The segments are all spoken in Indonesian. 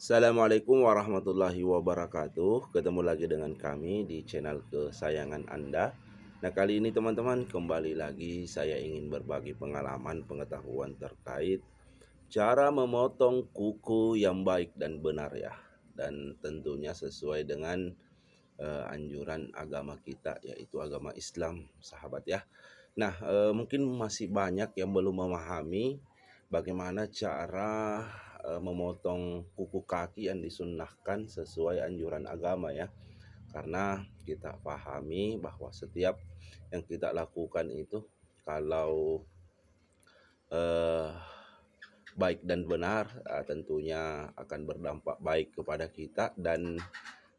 Assalamualaikum warahmatullahi wabarakatuh. Ketemu lagi dengan kami di channel kesayangan Anda. Nah, kali ini teman-teman kembali lagi saya ingin berbagi pengalaman pengetahuan terkait cara memotong kuku yang baik dan benar ya. Dan tentunya sesuai dengan uh, anjuran agama kita yaitu agama Islam, sahabat ya. Nah, uh, mungkin masih banyak yang belum memahami bagaimana cara Eh, memotong kuku kaki yang disunnahkan sesuai anjuran agama ya karena kita pahami bahwa setiap yang kita lakukan itu kalau eh, baik dan benar eh, tentunya akan berdampak baik kepada kita dan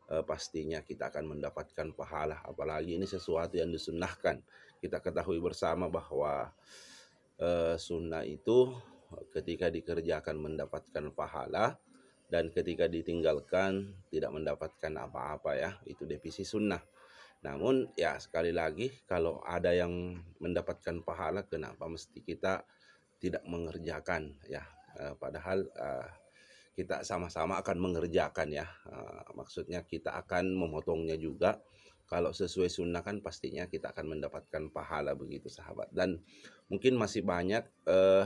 eh, pastinya kita akan mendapatkan pahala apalagi ini sesuatu yang disunnahkan kita ketahui bersama bahwa eh, sunnah itu ketika dikerjakan mendapatkan pahala dan ketika ditinggalkan tidak mendapatkan apa-apa ya itu definisi sunnah namun ya sekali lagi kalau ada yang mendapatkan pahala kenapa mesti kita tidak mengerjakan ya eh, padahal eh, kita sama-sama akan mengerjakan ya eh, maksudnya kita akan memotongnya juga kalau sesuai sunnah kan pastinya kita akan mendapatkan pahala begitu sahabat dan mungkin masih banyak eh,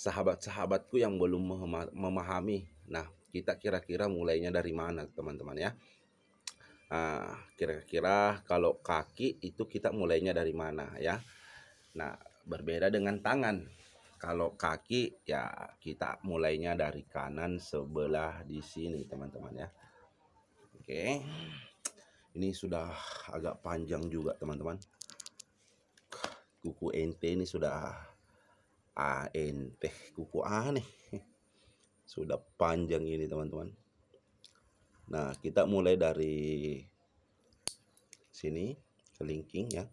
sahabat-sahabatku yang belum memahami. Nah, kita kira-kira mulainya dari mana, teman-teman ya? Ah, kira-kira nah, kalau kaki itu kita mulainya dari mana ya? Nah, berbeda dengan tangan. Kalau kaki ya kita mulainya dari kanan sebelah di sini, teman-teman ya. Oke. Ini sudah agak panjang juga, teman-teman. Kuku ente ini sudah ANT ah, kuku aneh sudah panjang ini teman-teman nah kita mulai dari sini kelingking ya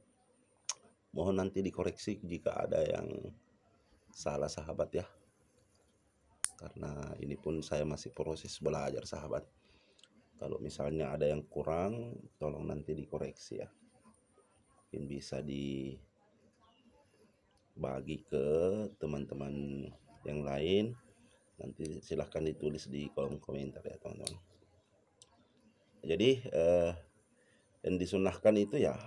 mohon nanti dikoreksi jika ada yang salah sahabat ya karena ini pun saya masih proses belajar sahabat kalau misalnya ada yang kurang tolong nanti dikoreksi ya mungkin bisa di bagi ke teman-teman yang lain nanti silahkan ditulis di kolom komentar ya teman-teman jadi eh, yang disunahkan itu ya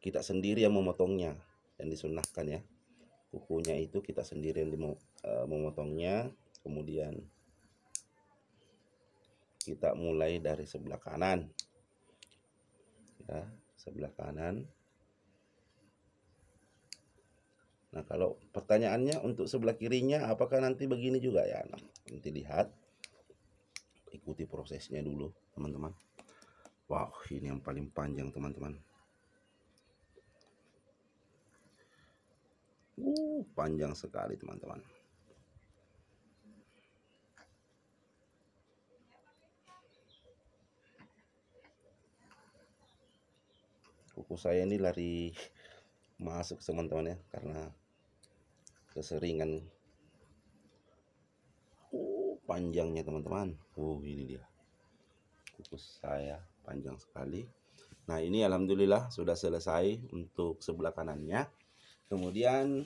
kita sendiri yang memotongnya yang disunahkan ya kukunya itu kita sendiri yang eh, memotongnya kemudian kita mulai dari sebelah kanan ya sebelah kanan Nah kalau pertanyaannya untuk sebelah kirinya apakah nanti begini juga ya nah, nanti lihat ikuti prosesnya dulu teman-teman Wow ini yang paling panjang teman-teman uh, panjang sekali teman-teman kuku saya ini lari masuk teman-teman ya karena keseringan oh, panjangnya teman-teman oh ini dia kukus saya panjang sekali nah ini alhamdulillah sudah selesai untuk sebelah kanannya kemudian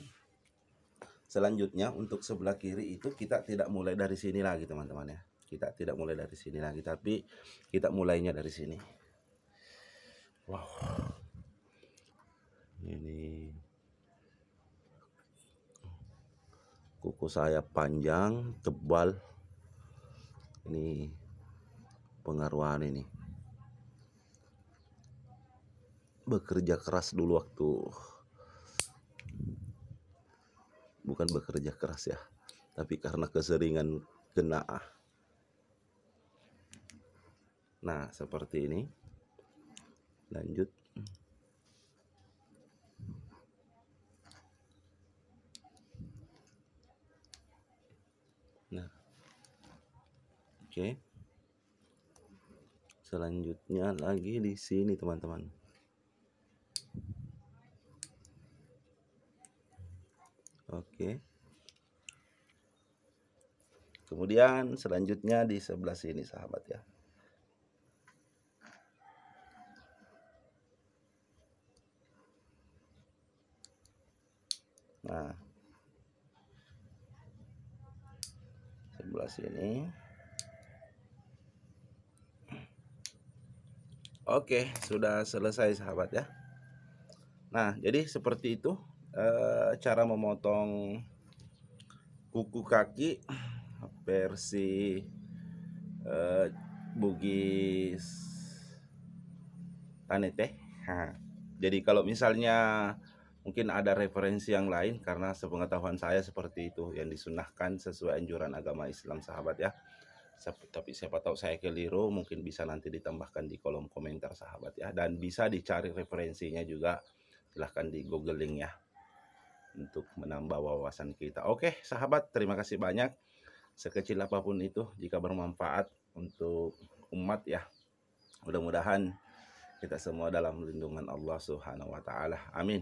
selanjutnya untuk sebelah kiri itu kita tidak mulai dari sini lagi teman-teman ya kita tidak mulai dari sini lagi tapi kita mulainya dari sini wow ini kuku saya panjang tebal ini pengaruhan ini bekerja keras dulu waktu bukan bekerja keras ya tapi karena keseringan kena nah seperti ini lanjut nah oke okay. selanjutnya lagi di sini teman-teman oke okay. kemudian selanjutnya di sebelah sini sahabat ya Nah, sebelah sini Oke sudah selesai sahabat ya Nah jadi seperti itu e, cara memotong kuku kaki versi e, bugis tanete jadi kalau misalnya Mungkin ada referensi yang lain karena sepengetahuan saya seperti itu yang disunahkan sesuai anjuran agama Islam sahabat ya. Tapi siapa tahu saya keliru mungkin bisa nanti ditambahkan di kolom komentar sahabat ya. Dan bisa dicari referensinya juga silahkan di googling ya untuk menambah wawasan kita. Oke sahabat terima kasih banyak. Sekecil apapun itu jika bermanfaat untuk umat ya. Mudah-mudahan kita semua dalam lindungan Allah Subhanahu wa taala. Amin.